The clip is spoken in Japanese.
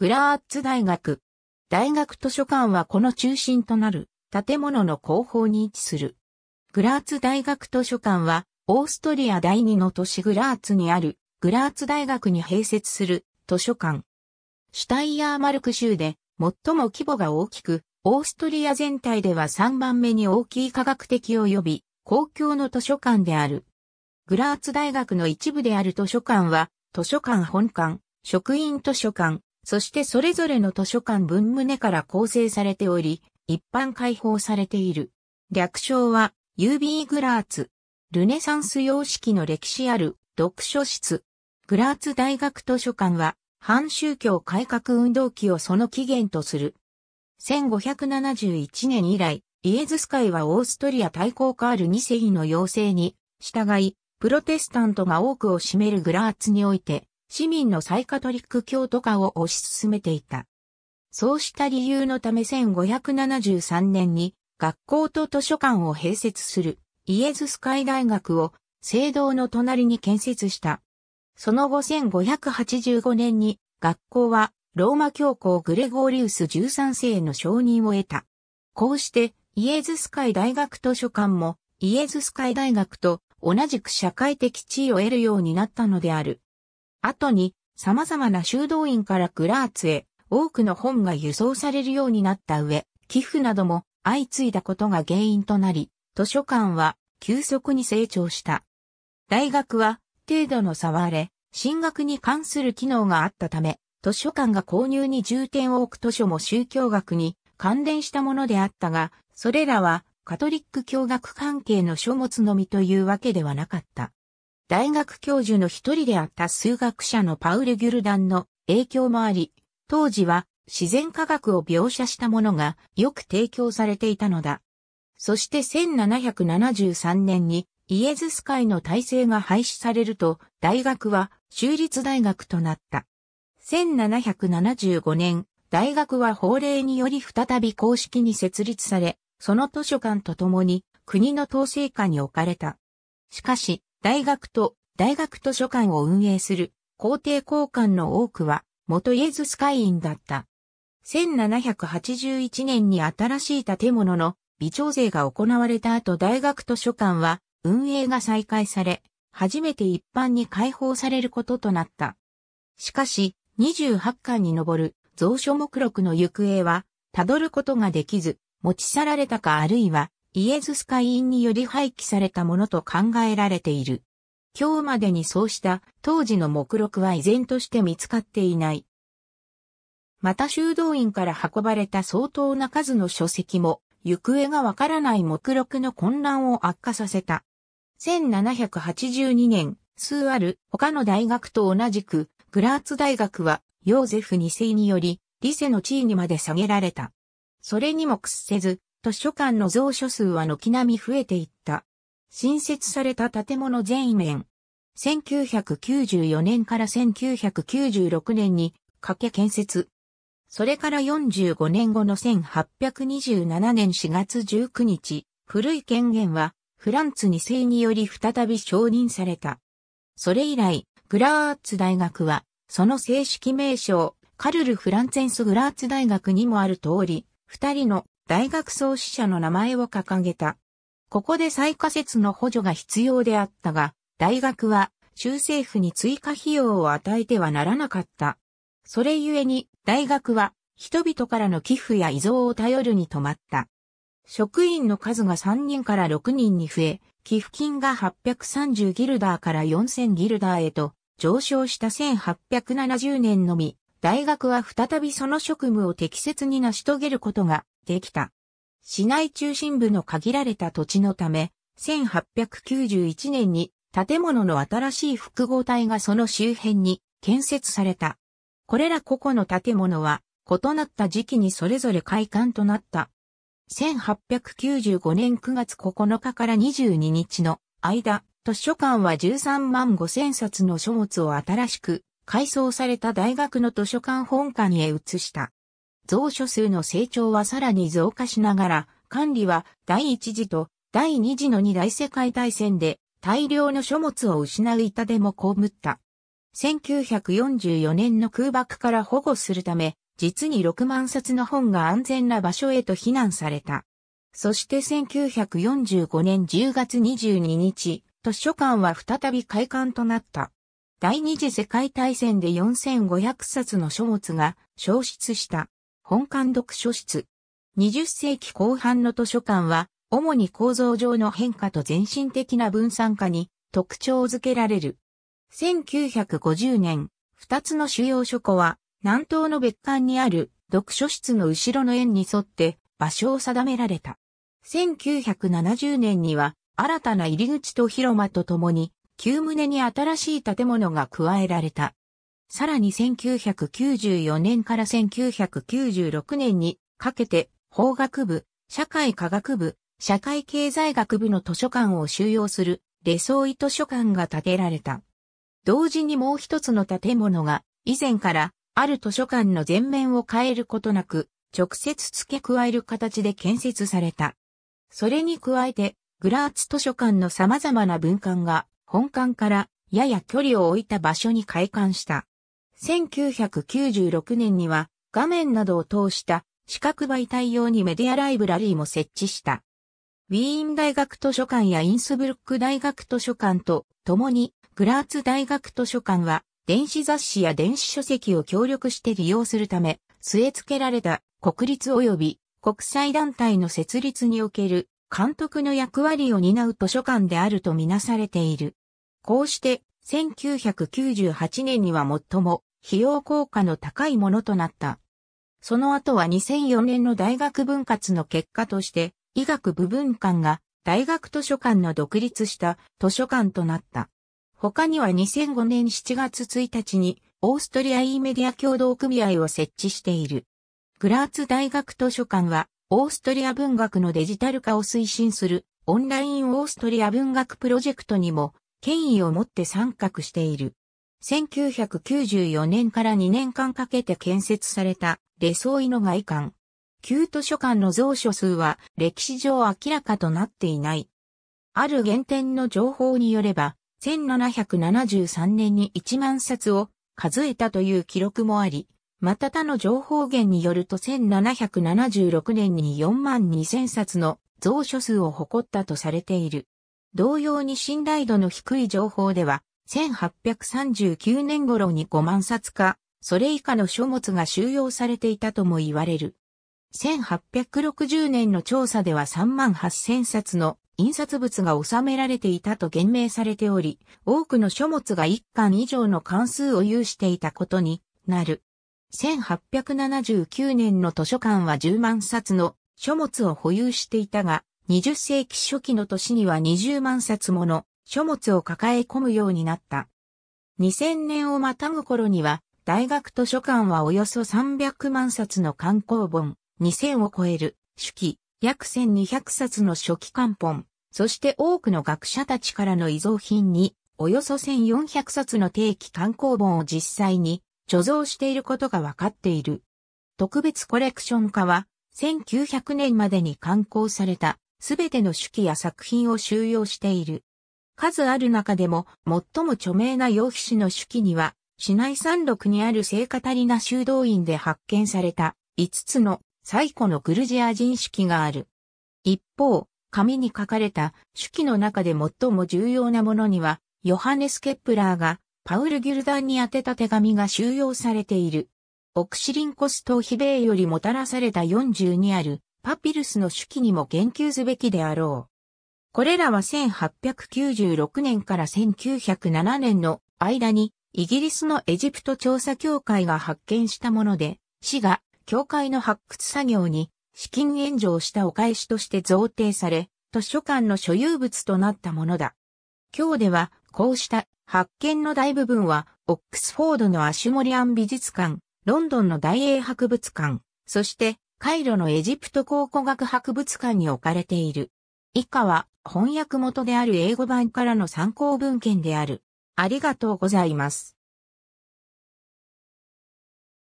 グラーツ大学。大学図書館はこの中心となる建物の後方に位置する。グラーツ大学図書館は、オーストリア第二の都市グラーツにある、グラーツ大学に併設する図書館。シュタイヤーマルク州で最も規模が大きく、オーストリア全体では3番目に大きい科学的及び公共の図書館である。グラーツ大学の一部である図書館は、図書館本館、職員図書館、そしてそれぞれの図書館分棟から構成されており、一般開放されている。略称は、UB グラーツ。ルネサンス様式の歴史ある読書室。グラーツ大学図書館は、反宗教改革運動期をその起源とする。1571年以来、イエズス会はオーストリア大抗カール2世の要請に従い、プロテスタントが多くを占めるグラーツにおいて、市民のサイカトリック教徒化を推し進めていた。そうした理由のため1573年に学校と図書館を併設するイエズス会大学を聖堂の隣に建設した。その後1585年に学校はローマ教皇グレゴーリウス13世の承認を得た。こうしてイエズス会大学図書館もイエズス会大学と同じく社会的地位を得るようになったのである。後に様々な修道院からグラーツへ多くの本が輸送されるようになった上、寄付なども相次いだことが原因となり、図書館は急速に成長した。大学は程度の差はあれ、進学に関する機能があったため、図書館が購入に重点を置く図書も宗教学に関連したものであったが、それらはカトリック教学関係の書物のみというわけではなかった。大学教授の一人であった数学者のパウル・ギュルダンの影響もあり、当時は自然科学を描写したものがよく提供されていたのだ。そして1773年にイエズス会の体制が廃止されると、大学は州立大学となった。1775年、大学は法令により再び公式に設立され、その図書館とともに国の統制下に置かれた。しかし、大学と大学図書館を運営する皇帝公館の多くは元イエズス会員だった。1781年に新しい建物の微調整が行われた後大学図書館は運営が再開され、初めて一般に開放されることとなった。しかし、28巻に上る蔵書目録の行方は、たどることができず、持ち去られたかあるいは、イエズス会員により廃棄されたものと考えられている。今日までにそうした当時の目録は依然として見つかっていない。また修道院から運ばれた相当な数の書籍も行方がわからない目録の混乱を悪化させた。1782年、数ある他の大学と同じくグラーツ大学はヨーゼフ2世によりリセの地位にまで下げられた。それにも屈せず、図書館の蔵書数は軒並み増えていった。新設された建物全面。1994年から1996年にかけ建設。それから45年後の1827年4月19日、古い権限はフランツ2世により再び承認された。それ以来、グラーツ大学は、その正式名称、カルル・フランツェンス・グラーツ大学にもある通り、二人の大学創始者の名前を掲げた。ここで再仮設の補助が必要であったが、大学は州政府に追加費用を与えてはならなかった。それゆえに大学は人々からの寄付や遺贈を頼るに止まった。職員の数が3人から6人に増え、寄付金が830ギルダーから4000ギルダーへと上昇した1870年のみ、大学は再びその職務を適切に成し遂げることができた。市内中心部の限られた土地のため、1891年に建物の新しい複合体がその周辺に建設された。これら個々の建物は異なった時期にそれぞれ開館となった。1895年9月9日から22日の間、図書館は13万5千冊の書物を新しく改装された大学の図書館本館へ移した。蔵書数の成長はさらに増加しながら、管理は第一次と第二次の二大世界大戦で大量の書物を失う痛でも被った。1944年の空爆から保護するため、実に6万冊の本が安全な場所へと避難された。そして1945年10月22日、図書館は再び開館となった。第二次世界大戦で4500冊の書物が消失した。本館読書室。20世紀後半の図書館は、主に構造上の変化と全身的な分散化に特徴づけられる。1950年、二つの主要書庫は、南東の別館にある読書室の後ろの円に沿って場所を定められた。1970年には、新たな入り口と広間とともに、旧棟に新しい建物が加えられた。さらに1994年から1996年にかけて法学部、社会科学部、社会経済学部の図書館を収容するレソーイ図書館が建てられた。同時にもう一つの建物が以前からある図書館の全面を変えることなく直接付け加える形で建設された。それに加えてグラーツ図書館の様々な文館が本館からやや距離を置いた場所に開館した。1996年には画面などを通した視覚媒体用にメディアライブラリーも設置した。ウィーン大学図書館やインスブルック大学図書館と共にグラーツ大学図書館は電子雑誌や電子書籍を協力して利用するため、据え付けられた国立及び国際団体の設立における監督の役割を担う図書館であるとみなされている。こうして1998年には最も費用効果の高いものとなった。その後は2004年の大学分割の結果として、医学部分館が大学図書館の独立した図書館となった。他には2005年7月1日にオーストリア e メディア共同組合を設置している。グラーツ大学図書館はオーストリア文学のデジタル化を推進するオンラインオーストリア文学プロジェクトにも権威を持って参画している。1994年から2年間かけて建設された、レソイの外観。旧図書館の蔵書数は歴史上明らかとなっていない。ある原点の情報によれば、1773年に1万冊を数えたという記録もあり、また他の情報源によると1776年に4万2000冊の蔵書数を誇ったとされている。同様に信頼度の低い情報では、1839年頃に5万冊か、それ以下の書物が収容されていたとも言われる。1860年の調査では3万8000冊の印刷物が収められていたと言明されており、多くの書物が1巻以上の関数を有していたことになる。1879年の図書館は10万冊の書物を保有していたが、20世紀初期の年には20万冊もの書物を抱え込むようになった。2000年をまたぐ頃には、大学図書館はおよそ300万冊の観光本、2000を超える、手記、約1200冊の初期刊本、そして多くの学者たちからの遺贈品に、およそ1400冊の定期刊行本を実際に貯蔵していることが分かっている。特別コレクション化は、1900年までに刊行された、すべての手記や作品を収容している。数ある中でも最も著名な楊皮紙の手記には、市内山麓にある聖カタリナ修道院で発見された5つの最古のグルジア人式がある。一方、紙に書かれた手記の中で最も重要なものには、ヨハネス・ケップラーがパウル・ギルダンに宛てた手紙が収容されている。オクシリンコスト比米よりもたらされた42あるパピルスの手記にも言及すべきであろう。これらは1896年から1907年の間にイギリスのエジプト調査協会が発見したもので、市が協会の発掘作業に資金援助をしたお返しとして贈呈され、図書館の所有物となったものだ。今日では、こうした発見の大部分は、オックスフォードのアシュモリアン美術館、ロンドンの大英博物館、そして、カイロのエジプト考古学博物館に置かれている。以下は翻訳元である英語版からの参考文献である。ありがとうございます。